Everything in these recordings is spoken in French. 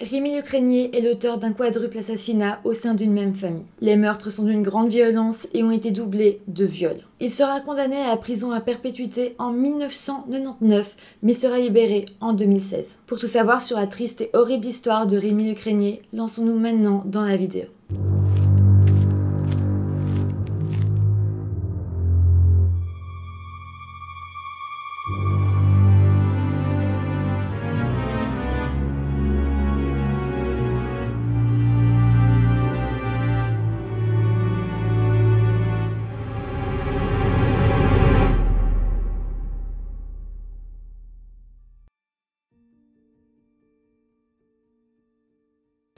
Rémi Ukrainier est l'auteur d'un quadruple assassinat au sein d'une même famille. Les meurtres sont d'une grande violence et ont été doublés de viols. Il sera condamné à la prison à perpétuité en 1999, mais sera libéré en 2016. Pour tout savoir sur la triste et horrible histoire de Rémi Ukrainier, lançons-nous maintenant dans la vidéo.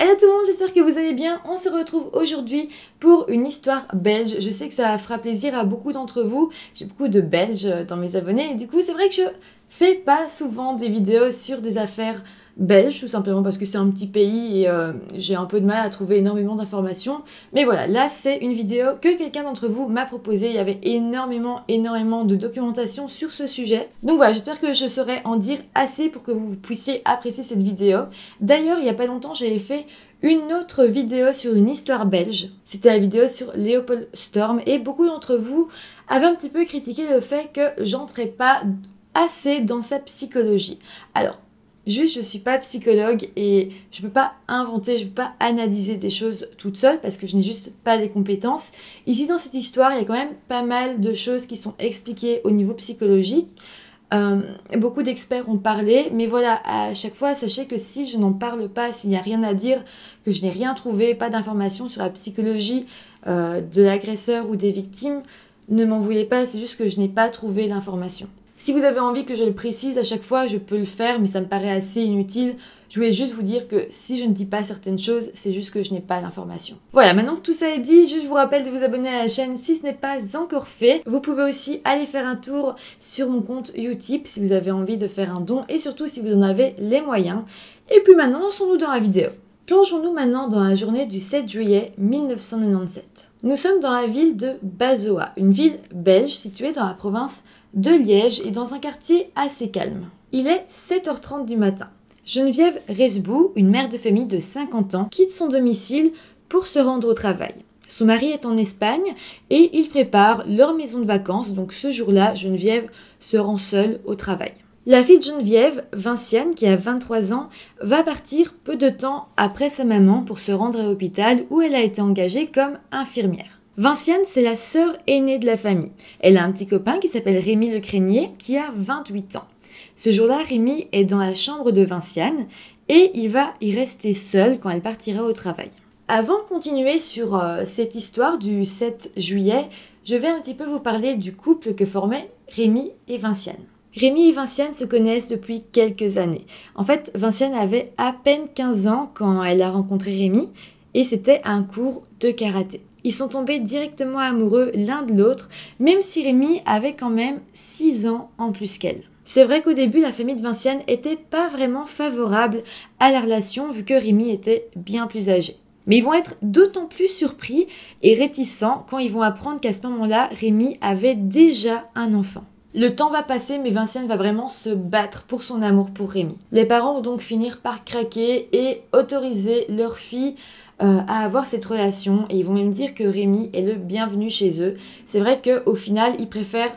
Hello tout le monde, j'espère que vous allez bien. On se retrouve aujourd'hui pour une histoire belge. Je sais que ça fera plaisir à beaucoup d'entre vous. J'ai beaucoup de Belges dans mes abonnés et du coup c'est vrai que je fait pas souvent des vidéos sur des affaires belges, tout simplement parce que c'est un petit pays et euh, j'ai un peu de mal à trouver énormément d'informations. Mais voilà, là c'est une vidéo que quelqu'un d'entre vous m'a proposée. Il y avait énormément, énormément de documentation sur ce sujet. Donc voilà, j'espère que je saurai en dire assez pour que vous puissiez apprécier cette vidéo. D'ailleurs, il n'y a pas longtemps, j'avais fait une autre vidéo sur une histoire belge. C'était la vidéo sur Léopold Storm et beaucoup d'entre vous avaient un petit peu critiqué le fait que j'entrais pas assez dans sa psychologie. Alors, juste, je ne suis pas psychologue et je ne peux pas inventer, je ne peux pas analyser des choses toute seule parce que je n'ai juste pas les compétences. Ici, dans cette histoire, il y a quand même pas mal de choses qui sont expliquées au niveau psychologique. Euh, beaucoup d'experts ont parlé, mais voilà, à chaque fois, sachez que si je n'en parle pas, s'il n'y a rien à dire, que je n'ai rien trouvé, pas d'informations sur la psychologie euh, de l'agresseur ou des victimes, ne m'en voulez pas, c'est juste que je n'ai pas trouvé l'information. Si vous avez envie que je le précise à chaque fois, je peux le faire, mais ça me paraît assez inutile. Je voulais juste vous dire que si je ne dis pas certaines choses, c'est juste que je n'ai pas l'information. Voilà, maintenant que tout ça est dit, je vous rappelle de vous abonner à la chaîne si ce n'est pas encore fait. Vous pouvez aussi aller faire un tour sur mon compte Utip si vous avez envie de faire un don et surtout si vous en avez les moyens. Et puis maintenant, lançons-nous dans la vidéo. Plongeons-nous maintenant dans la journée du 7 juillet 1997. Nous sommes dans la ville de Bazoa, une ville belge située dans la province de Liège et dans un quartier assez calme. Il est 7h30 du matin. Geneviève Resbou, une mère de famille de 50 ans, quitte son domicile pour se rendre au travail. Son mari est en Espagne et ils préparent leur maison de vacances, donc ce jour-là, Geneviève se rend seule au travail. La fille de Geneviève, Vinciane, qui a 23 ans, va partir peu de temps après sa maman pour se rendre à l'hôpital où elle a été engagée comme infirmière. Vinciane, c'est la sœur aînée de la famille. Elle a un petit copain qui s'appelle Rémi Le Crénier, qui a 28 ans. Ce jour-là, Rémi est dans la chambre de Vinciane et il va y rester seul quand elle partira au travail. Avant de continuer sur euh, cette histoire du 7 juillet, je vais un petit peu vous parler du couple que formaient Rémi et Vinciane. Rémi et Vinciane se connaissent depuis quelques années. En fait, Vinciane avait à peine 15 ans quand elle a rencontré Rémi et c'était un cours de karaté. Ils sont tombés directement amoureux l'un de l'autre, même si Rémi avait quand même 6 ans en plus qu'elle. C'est vrai qu'au début, la famille de Vinciane n'était pas vraiment favorable à la relation vu que Rémi était bien plus âgé. Mais ils vont être d'autant plus surpris et réticents quand ils vont apprendre qu'à ce moment-là, Rémi avait déjà un enfant. Le temps va passer, mais Vinciane va vraiment se battre pour son amour pour Rémi. Les parents vont donc finir par craquer et autoriser leur fille euh, à avoir cette relation et ils vont même dire que Rémi est le bienvenu chez eux. C'est vrai qu'au final, ils préfèrent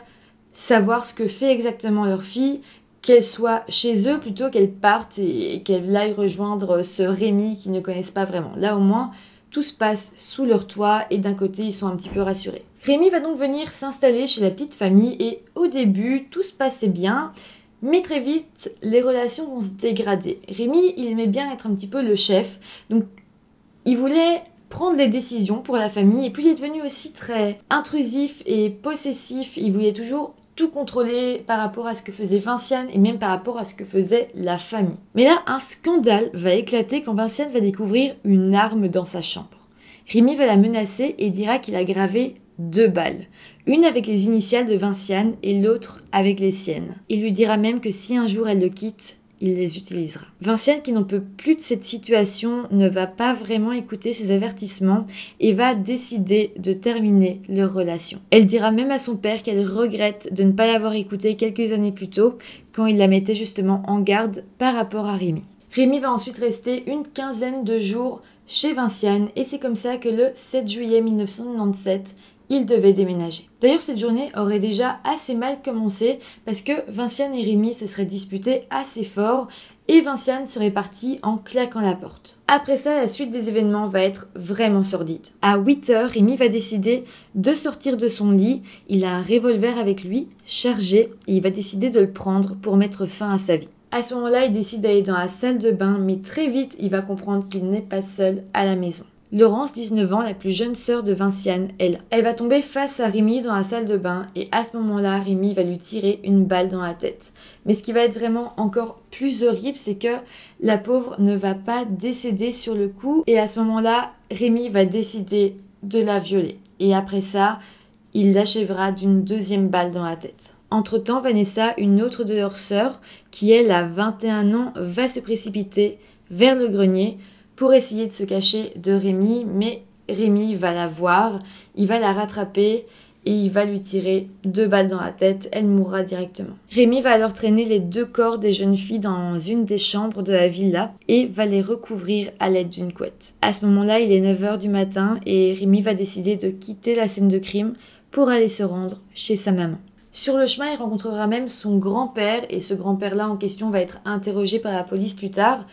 savoir ce que fait exactement leur fille, qu'elle soit chez eux plutôt qu'elle parte et, qu'elle aille rejoindre ce Rémi qu'ils ne connaissent pas vraiment. Là au moins, tout se passe sous leur toit et d'un côté ils sont un petit peu rassurés. Rémi va donc venir s'installer chez la petite famille et au début tout se passait bien, mais très vite les relations vont se dégrader. Rémi il aimait bien être un petit peu le chef, donc il voulait prendre des décisions pour la famille et puis il est devenu aussi très intrusif et possessif. Il voulait toujours tout contrôler par rapport à ce que faisait Vinciane et même par rapport à ce que faisait la famille. Mais là, un scandale va éclater quand Vinciane va découvrir une arme dans sa chambre. Rémi va la menacer et dira qu'il a gravé deux balles, une avec les initiales de Vinciane et l'autre avec les siennes. Il lui dira même que si un jour elle le quitte, il les utilisera. Vinciane, qui n'en peut plus de cette situation, ne va pas vraiment écouter ses avertissements et va décider de terminer leur relation. Elle dira même à son père qu'elle regrette de ne pas l'avoir écouté quelques années plus tôt, quand il la mettait justement en garde par rapport à Rémi. Rémi va ensuite rester une quinzaine de jours chez Vinciane et c'est comme ça que le 7 juillet 1997, il devait déménager. D'ailleurs, cette journée aurait déjà assez mal commencé parce que Vinciane et Rémi se seraient disputés assez fort et Vinciane serait partie en claquant la porte. Après ça, la suite des événements va être vraiment sordide. À 8h, Rémi va décider de sortir de son lit. Il a un revolver avec lui, chargé, et il va décider de le prendre pour mettre fin à sa vie. À ce moment-là, il décide d'aller dans la salle de bain, mais très vite, il va comprendre qu'il n'est pas seul à la maison. Laurence, 19 ans, la plus jeune sœur de Vinciane, elle. Elle va tomber face à Rémi dans la salle de bain et à ce moment-là, Rémi va lui tirer une balle dans la tête. Mais ce qui va être vraiment encore plus horrible, c'est que la pauvre ne va pas décéder sur le coup et à ce moment-là, Rémi va décider de la violer. Et après ça, il l'achèvera d'une deuxième balle dans la tête. Entre-temps, Vanessa, une autre de leurs sœurs, qui elle a 21 ans, va se précipiter vers le grenier pour essayer de se cacher de Rémi, mais Rémi va la voir, il va la rattraper et il va lui tirer deux balles dans la tête, elle mourra directement. Rémi va alors traîner les deux corps des jeunes filles dans une des chambres de la villa et va les recouvrir à l'aide d'une couette. À ce moment-là, il est 9h du matin et Rémi va décider de quitter la scène de crime pour aller se rendre chez sa maman. Sur le chemin, il rencontrera même son grand-père et ce grand-père-là en question va être interrogé par la police plus tard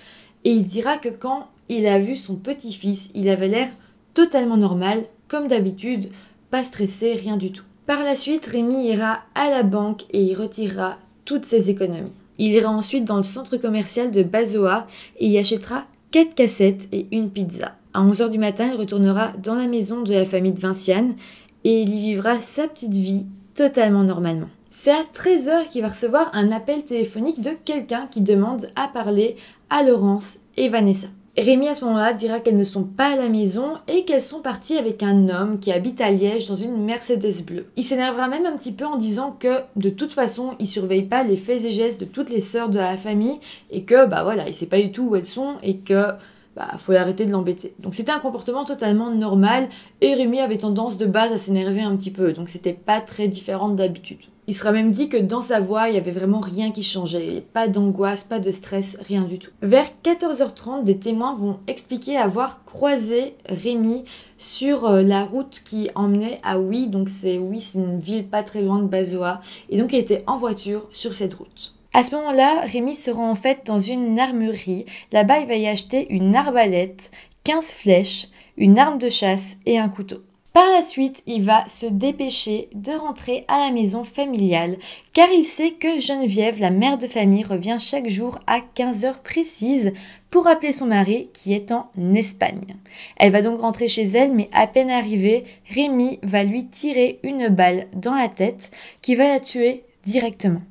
et il dira que quand il a vu son petit-fils. Il avait l'air totalement normal, comme d'habitude, pas stressé, rien du tout. Par la suite, Rémi ira à la banque et y retirera toutes ses économies. Il ira ensuite dans le centre commercial de Bazoa et y achètera 4 cassettes et une pizza. À 11h du matin, il retournera dans la maison de la famille de Vinciane et il y vivra sa petite vie totalement normalement. C'est à 13h qu'il va recevoir un appel téléphonique de quelqu'un qui demande à parler à Laurence et Vanessa. Rémi à ce moment-là dira qu'elles ne sont pas à la maison et qu'elles sont parties avec un homme qui habite à Liège dans une Mercedes bleue. Il s'énervera même un petit peu en disant que de toute façon il surveille pas les faits et gestes de toutes les sœurs de la famille et que bah voilà il sait pas du tout où elles sont et que bah faut arrêter de l'embêter. Donc c'était un comportement totalement normal et Rémi avait tendance de base à s'énerver un petit peu donc c'était pas très différent d'habitude. Il sera même dit que dans sa voix, il n'y avait vraiment rien qui changeait. Pas d'angoisse, pas de stress, rien du tout. Vers 14h30, des témoins vont expliquer avoir croisé Rémi sur euh, la route qui emmenait à Oui. Donc c'est Oui, c'est une ville pas très loin de Bazoa. Et donc il était en voiture sur cette route. À ce moment-là, Rémi se rend en fait dans une armurerie. Là-bas, il va y acheter une arbalète, 15 flèches, une arme de chasse et un couteau. Par la suite, il va se dépêcher de rentrer à la maison familiale car il sait que Geneviève, la mère de famille, revient chaque jour à 15 heures précises pour appeler son mari qui est en Espagne. Elle va donc rentrer chez elle, mais à peine arrivée, Rémi va lui tirer une balle dans la tête qui va la tuer directement.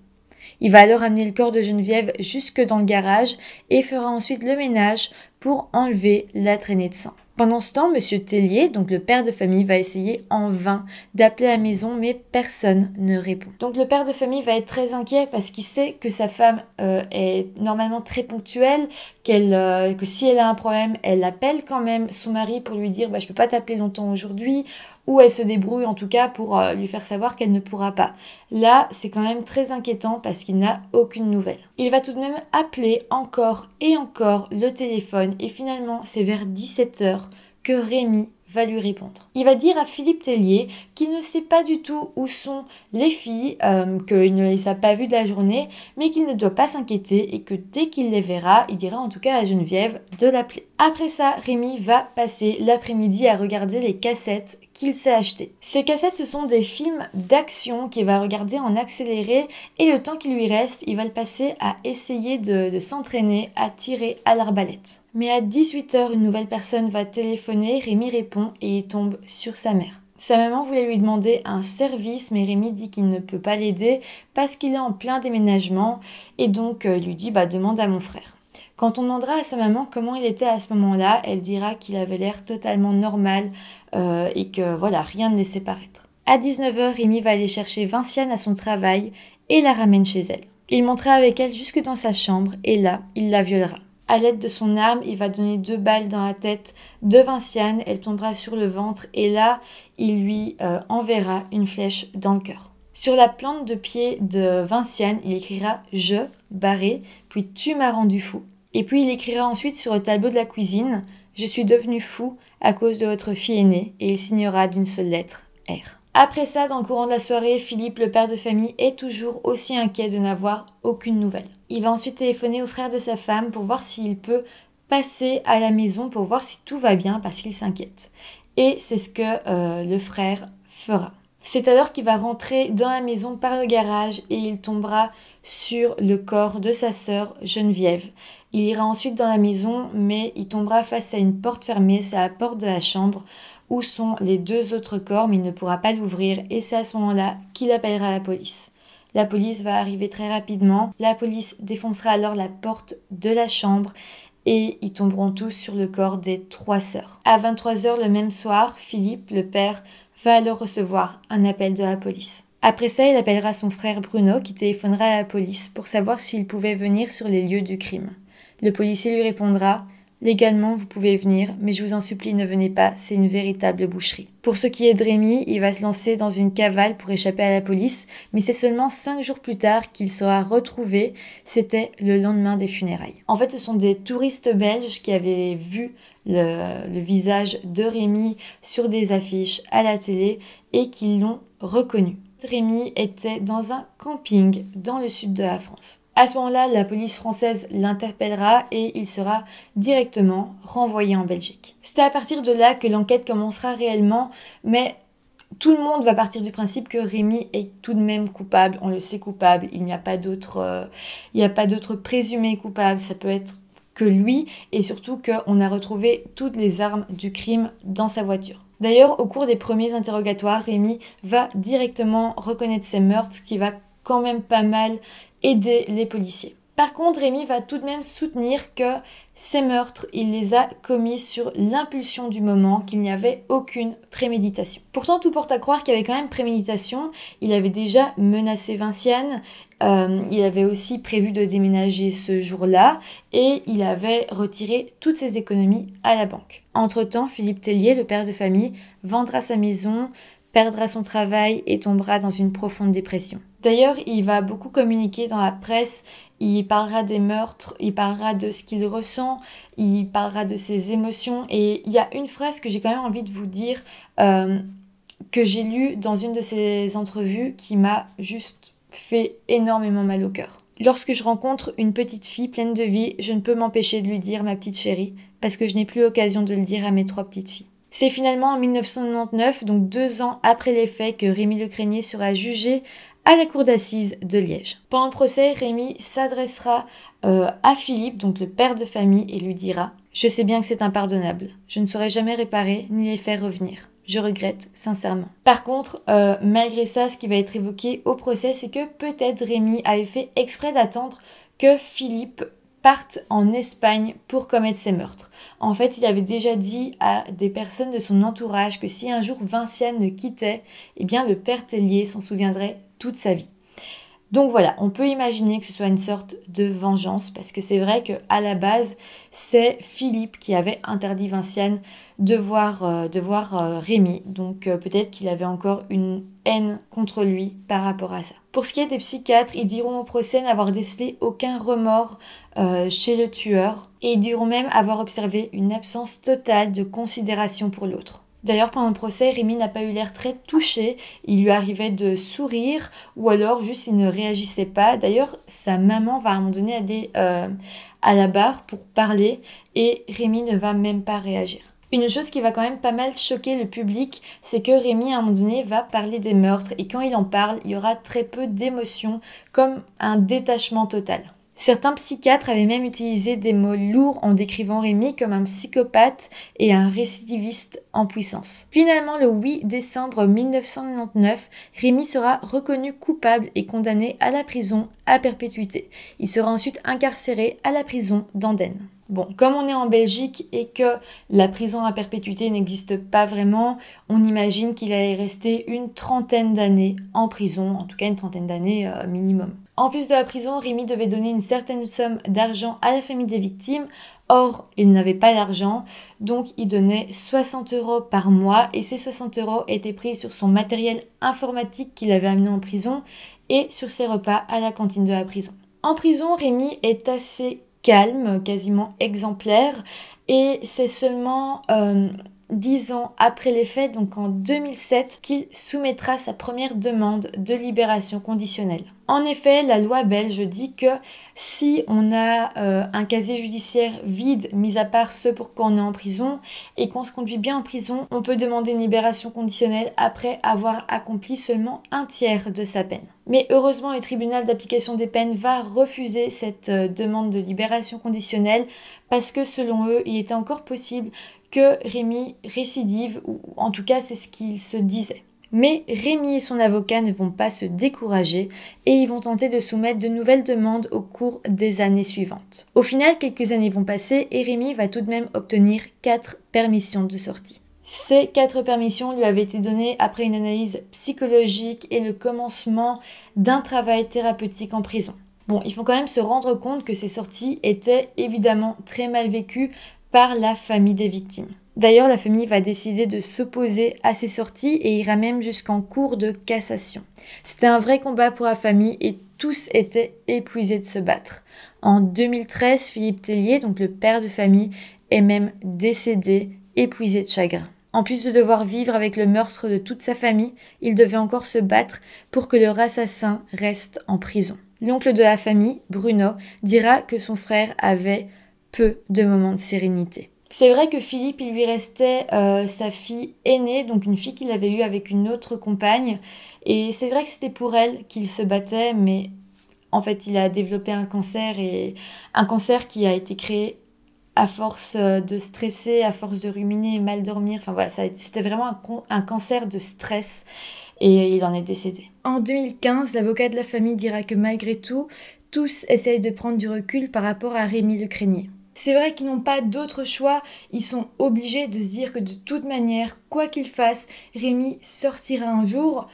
Il va alors amener le corps de Geneviève jusque dans le garage et fera ensuite le ménage pour enlever la traînée de sang. Pendant ce temps, Monsieur Tellier, donc le père de famille, va essayer en vain d'appeler la maison, mais personne ne répond. Donc le père de famille va être très inquiet parce qu'il sait que sa femme euh, est normalement très ponctuelle, qu'elle, euh, que si elle a un problème, elle appelle quand même son mari pour lui dire bah, je peux pas t'appeler longtemps aujourd'hui, ou elle se débrouille en tout cas pour euh, lui faire savoir qu'elle ne pourra pas. Là, c'est quand même très inquiétant parce qu'il n'a aucune nouvelle. Il va tout de même appeler encore et encore le téléphone et finalement, c'est vers 17h que Rémi va lui répondre. Il va dire à Philippe Tellier qu'il ne sait pas du tout où sont les filles, euh, qu'il ne les a pas vues de la journée, mais qu'il ne doit pas s'inquiéter et que dès qu'il les verra, il dira en tout cas à Geneviève de l'appeler. Après ça, Rémi va passer l'après-midi à regarder les cassettes qu'il s'est achetées. Ces cassettes, ce sont des films d'action qu'il va regarder en accéléré et le temps qui lui reste, il va le passer à essayer de, s'entraîner à tirer à l'arbalète. Mais à 18h, une nouvelle personne va téléphoner, Rémi répond et il tombe sur sa mère. Sa maman voulait lui demander un service, mais Rémi dit qu'il ne peut pas l'aider parce qu'il est en plein déménagement et donc euh, lui dit bah demande à mon frère. Quand on demandera à sa maman comment il était à ce moment-là, elle dira qu'il avait l'air totalement normal euh, et que voilà, rien ne laissait paraître. À 19h, Rémi va aller chercher Vinciane à son travail et la ramène chez elle. Il montera avec elle jusque dans sa chambre et là, il la violera. À l'aide de son arme, il va donner deux balles dans la tête de Vinciane. Elle tombera sur le ventre et là, il lui euh, enverra une flèche dans le cœur. Sur la plante de pied de Vinciane, il écrira Je, barré, puis tu m'as rendu fou. Et puis il écrira ensuite sur le tableau de la cuisine Je suis devenu fou à cause de votre fille aînée, et il signera d'une seule lettre R. Après ça, dans le courant de la soirée, Philippe, le père de famille, est toujours aussi inquiet de n'avoir aucune nouvelle. Il va ensuite téléphoner au frère de sa femme pour voir s'il peut passer à la maison pour voir si tout va bien parce qu'il s'inquiète. Et c'est ce que euh, le frère fera. C'est alors qu'il va rentrer dans la maison par le garage et il tombera sur le corps de sa sœur Geneviève il ira ensuite dans la maison, mais il tombera face à une porte fermée, c'est la porte de la chambre où sont les deux autres corps, mais il ne pourra pas l'ouvrir, et c'est à ce moment-là qu'il appellera la police. La police va arriver très rapidement, la police défoncera alors la porte de la chambre et ils tomberont tous sur le corps des trois sœurs. À 23h le même soir, Philippe, le père, va alors recevoir un appel de la police. Après ça, il appellera son frère Bruno qui téléphonera à la police pour savoir s'il pouvait venir sur les lieux du crime. Le policier lui répondra Légalement, vous pouvez venir, mais je vous en supplie, ne venez pas, c'est une véritable boucherie. Pour ce qui est de Rémi, il va se lancer dans une cavale pour échapper à la police, mais c'est seulement cinq jours plus tard qu'il sera retrouvé. C'était le lendemain des funérailles. En fait, ce sont des touristes belges qui avaient vu le, visage de Rémi sur des affiches à la télé et qui l'ont reconnu. Rémi était dans un camping dans le sud de la France. À ce moment-là, la police française l'interpellera et il sera directement renvoyé en Belgique. C'est à partir de là que l'enquête commencera réellement, mais tout le monde va partir du principe que Rémi est tout de même coupable, on le sait coupable, il n'y a pas d'autre euh, il a pas présumé coupable, ça peut être que lui et surtout qu'on a retrouvé toutes les armes du crime dans sa voiture. D'ailleurs, au cours des premiers interrogatoires, Rémi va directement reconnaître ses meurtres, ce qui va quand même pas mal aider les policiers. Par contre, Rémi va tout de même soutenir que ces meurtres, il les a commis sur l'impulsion du moment, qu'il n'y avait aucune préméditation. Pourtant, tout porte à croire qu'il y avait quand même préméditation. Il avait déjà menacé Vinciane, euh, il avait aussi prévu de déménager ce jour-là et il avait retiré toutes ses économies à la banque. Entre-temps, Philippe Tellier, le père de famille, vendra sa maison, perdra son travail et tombera dans une profonde dépression. D'ailleurs, il va beaucoup communiquer dans la presse, il parlera des meurtres, il parlera de ce qu'il ressent, il parlera de ses émotions. Et il y a une phrase que j'ai quand même envie de vous dire, euh, que j'ai lue dans une de ses entrevues, qui m'a juste fait énormément mal au cœur. Lorsque je rencontre une petite fille pleine de vie, je ne peux m'empêcher de lui dire ma petite chérie, parce que je n'ai plus l'occasion de le dire à mes trois petites filles. C'est finalement en 1999, donc deux ans après les faits, que Rémi Crénier sera jugé à la cour d'assises de Liège. Pendant le procès, Rémi s'adressera euh, à Philippe, donc le père de famille, et lui dira Je sais bien que c'est impardonnable. Je ne saurais jamais réparer ni les faire revenir. Je regrette sincèrement. Par contre, euh, malgré ça, ce qui va être évoqué au procès, c'est que peut-être Rémi avait fait exprès d'attendre que Philippe parte en Espagne pour commettre ses meurtres. En fait, il avait déjà dit à des personnes de son entourage que si un jour Vinciane ne quittait, eh bien le père Tellier s'en souviendrait toute sa vie. Donc voilà, on peut imaginer que ce soit une sorte de vengeance, parce que c'est vrai que à la base, c'est Philippe qui avait interdit Vinciane de voir, euh, de voir Rémy. Euh, Rémi. Donc euh, peut-être qu'il avait encore une haine contre lui par rapport à ça. Pour ce qui est des psychiatres, ils diront au procès n'avoir décelé aucun remords chez le tueur, et ils diront même avoir observé une absence totale de considération pour l'autre. D'ailleurs, pendant le procès, Rémi n'a pas eu l'air très touché. Il lui arrivait de sourire ou alors juste il ne réagissait pas. D'ailleurs, sa maman va à un moment donné aller euh, à la barre pour parler et Rémi ne va même pas réagir. Une chose qui va quand même pas mal choquer le public, c'est que Rémi à un moment donné va parler des meurtres et quand il en parle, il y aura très peu d'émotion, comme un détachement total. Certains psychiatres avaient même utilisé des mots lourds en décrivant Rémi comme un psychopathe et un récidiviste en puissance. Finalement, le 8 décembre 1999, Rémi sera reconnu coupable et condamné à la prison à perpétuité. Il sera ensuite incarcéré à la prison d'Andenne. Bon, comme on est en Belgique et que la prison à perpétuité n'existe pas vraiment, on imagine qu'il allait rester une trentaine d'années en prison, en tout cas une trentaine d'années euh, minimum. En plus de la prison, Rémi devait donner une certaine somme d'argent à la famille des victimes. Or, il n'avait pas d'argent, donc il donnait 60 euros par mois et ces 60 euros étaient pris sur son matériel informatique qu'il avait amené en prison et sur ses repas à la cantine de la prison. En prison, Rémi est assez calme, quasiment exemplaire, et c'est seulement euh, dix ans après les faits, donc en 2007, qu'il soumettra sa première demande de libération conditionnelle. En effet, la loi belge dit que si on a euh, un casier judiciaire vide, mis à part ceux pour qu'on on est en prison, et qu'on se conduit bien en prison, on peut demander une libération conditionnelle après avoir accompli seulement un tiers de sa peine. Mais heureusement, le tribunal d'application des peines va refuser cette euh, demande de libération conditionnelle parce que selon eux, il était encore possible que Rémi récidive, ou en tout cas c'est ce qu'il se disait. Mais Rémi et son avocat ne vont pas se décourager et ils vont tenter de soumettre de nouvelles demandes au cours des années suivantes. Au final, quelques années vont passer et Rémi va tout de même obtenir 4 permissions de sortie. Ces quatre permissions lui avaient été données après une analyse psychologique et le commencement d'un travail thérapeutique en prison. Bon, il faut quand même se rendre compte que ces sorties étaient évidemment très mal vécues par la famille des victimes. D'ailleurs, la famille va décider de s'opposer à ces sorties et ira même jusqu'en cours de cassation. C'était un vrai combat pour la famille et tous étaient épuisés de se battre. En 2013, Philippe Tellier, donc le père de famille, est même décédé, épuisé de chagrin. En plus de devoir vivre avec le meurtre de toute sa famille, il devait encore se battre pour que leur assassin reste en prison. L'oncle de la famille, Bruno, dira que son frère avait peu de moments de sérénité. C'est vrai que Philippe, il lui restait euh, sa fille aînée, donc une fille qu'il avait eue avec une autre compagne. Et c'est vrai que c'était pour elle qu'il se battait, mais en fait, il a développé un cancer et un cancer qui a été créé à force euh, de stresser, à force de ruminer, mal dormir. Enfin voilà, c'était vraiment un, cancer de stress et il en est décédé. En 2015, l'avocat de la famille dira que malgré tout, tous essayent de prendre du recul par rapport à Rémi Le Crénier. C'est vrai qu'ils n'ont pas d'autre choix, ils sont obligés de se dire que de toute manière, quoi qu'ils fassent, Rémi sortira un jour.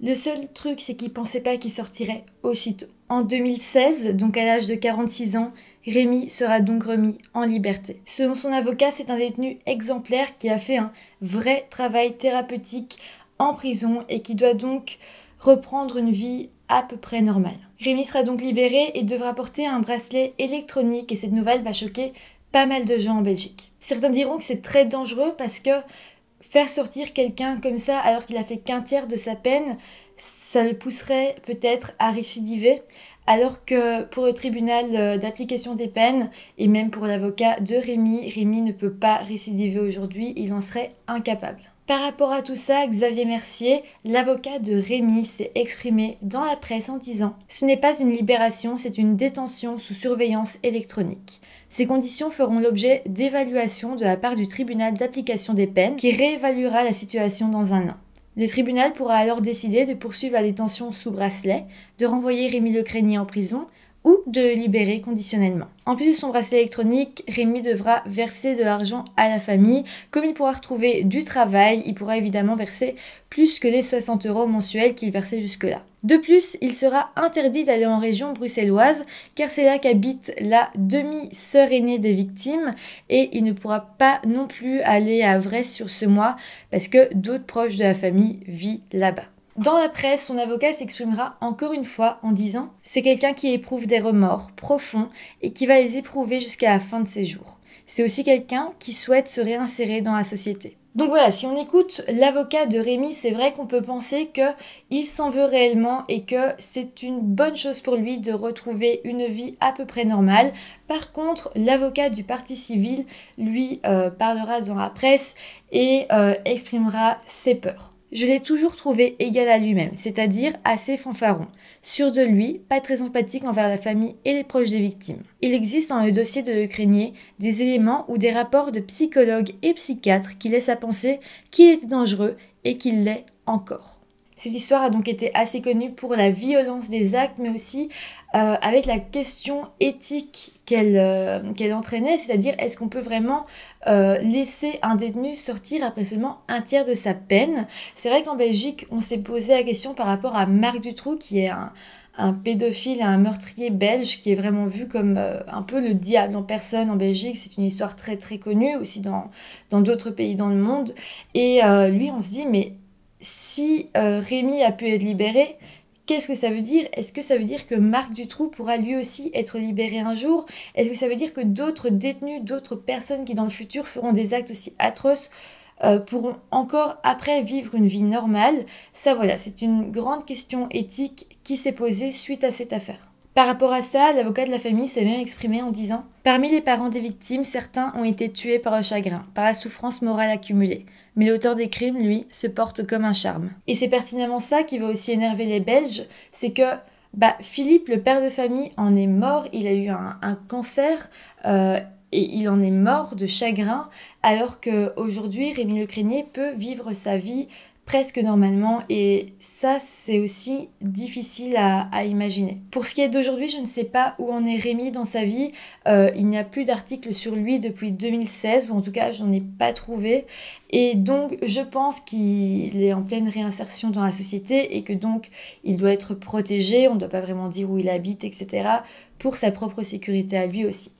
Le seul truc, c'est qu'ils pensaient pas qu'il sortirait aussitôt. En 2016, donc à l'âge de 46 ans, Rémi sera donc remis en liberté. Selon son avocat, c'est un détenu exemplaire qui a fait un vrai travail thérapeutique en prison et qui doit donc reprendre une vie à peu près normal. Rémi sera donc libéré et devra porter un bracelet électronique et cette nouvelle va choquer pas mal de gens en Belgique. Certains diront que c'est très dangereux parce que faire sortir quelqu'un comme ça alors qu'il a fait qu'un tiers de sa peine, ça le pousserait peut-être à récidiver, alors que pour le tribunal euh, d'application des peines et même pour l'avocat de Rémi, Rémi ne peut pas récidiver aujourd'hui, il en serait incapable. Par rapport à tout ça, Xavier Mercier, l'avocat de Rémi, s'est exprimé dans la presse en disant Ce n'est pas une libération, c'est une détention sous surveillance électronique. Ces conditions feront l'objet d'évaluations de la part du tribunal d'application des peines qui réévaluera la situation dans un an. Le tribunal pourra alors décider de poursuivre la détention sous bracelet, de renvoyer Rémi Crénier en prison ou de libérer conditionnellement. En plus de son bracelet électronique, Rémi devra verser de l'argent à la famille. Comme il pourra retrouver du travail, il pourra évidemment verser plus que les 60 euros mensuels qu'il versait jusque-là. De plus, il sera interdit d'aller en région bruxelloise car c'est là qu'habite la demi-sœur aînée des victimes et il ne pourra pas non plus aller à Vresse sur ce mois parce que d'autres proches de la famille vivent là-bas. Dans la presse, son avocat s'exprimera encore une fois en disant C'est quelqu'un qui éprouve des remords profonds et qui va les éprouver jusqu'à la fin de ses jours. C'est aussi quelqu'un qui souhaite se réinsérer dans la société. Donc voilà, si on écoute l'avocat de Rémi, c'est vrai qu'on peut penser qu'il s'en veut réellement et que c'est une bonne chose pour lui de retrouver une vie à peu près normale. Par contre, l'avocat du parti civil, lui, euh, parlera dans la presse et euh, exprimera ses peurs je l'ai toujours trouvé égal à lui-même, c'est-à-dire assez fanfaron, sûr de lui, pas très empathique envers la famille et les proches des victimes. Il existe dans le dossier de Le des éléments ou des rapports de psychologues et psychiatres qui laissent à penser qu'il était dangereux et qu'il l'est encore. Cette histoire a donc été assez connue pour la violence des actes, mais aussi euh, avec la question éthique euh, qu'elle entraînait, c'est-à-dire est-ce qu'on peut vraiment euh, laisser un détenu sortir après seulement un tiers de sa peine C'est vrai qu'en Belgique, on s'est posé la question par rapport à Marc Dutroux, qui est un, un pédophile, un meurtrier belge qui est vraiment vu comme un peu le diable en personne en Belgique. C'est une histoire très très connue aussi dans d'autres pays dans le monde. Et lui, on se dit, mais si euh, Rémi a pu être libéré, Qu'est-ce que ça veut dire Est-ce que ça veut dire que Marc Dutroux pourra lui aussi être libéré un jour Est-ce que ça veut dire que d'autres détenus, d'autres personnes qui dans le futur feront des actes aussi atroces euh, pourront encore après vivre une vie normale Ça voilà, c'est une grande question éthique qui s'est posée suite à cette affaire. Par rapport à ça, l'avocat de la famille s'est même exprimé en disant Parmi les parents des victimes, certains ont été tués par le chagrin, par la souffrance morale accumulée mais l'auteur des crimes, lui, se porte comme un charme. Et c'est pertinemment ça qui va aussi énerver les Belges, c'est que bah, Philippe, le père de famille, en est mort, il a eu un, cancer. Euh, et il en est mort de chagrin, alors qu'aujourd'hui, Rémi Le Crénier peut vivre sa vie presque normalement et ça c'est aussi difficile à, imaginer. Pour ce qui est d'aujourd'hui, je ne sais pas où en est Rémi dans sa vie. Euh, il n'y a plus d'article sur lui depuis 2016 ou en tout cas je ai pas trouvé et donc je pense qu'il est en pleine réinsertion dans la société et que donc il doit être protégé, on ne doit pas vraiment dire où il habite etc. pour sa propre sécurité à lui aussi.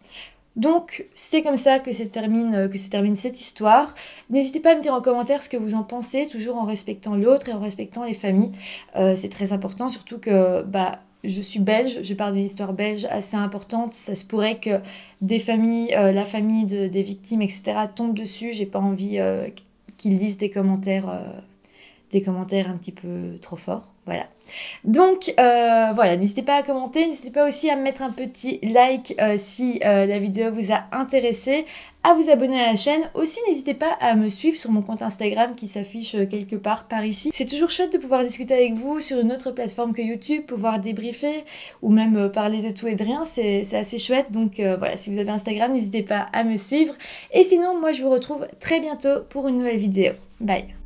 Donc c'est comme ça que, se termine, euh, que se termine cette histoire. N'hésitez pas à me dire en commentaire ce que vous en pensez, toujours en respectant l'autre et en respectant les familles. Euh, c'est très important, surtout que bah, je suis belge, je parle d'une histoire belge assez importante. Ça se pourrait que des familles, euh, la famille des victimes, etc., tombe dessus. J'ai pas envie qu'ils lisent des commentaires des commentaires un petit peu trop forts. Voilà. Donc euh, voilà, n'hésitez pas à commenter, n'hésitez pas aussi à mettre un petit like euh, si euh, la vidéo vous a intéressé, à vous abonner à la chaîne. Aussi n'hésitez pas à me suivre sur mon compte Instagram qui s'affiche quelque part par ici. C'est toujours chouette de pouvoir discuter avec vous sur une autre plateforme que YouTube, pouvoir débriefer ou même parler de tout et de rien, c'est assez chouette. Donc voilà, si vous avez Instagram, n'hésitez pas à me suivre. Et sinon, moi je vous retrouve très bientôt pour une nouvelle vidéo. Bye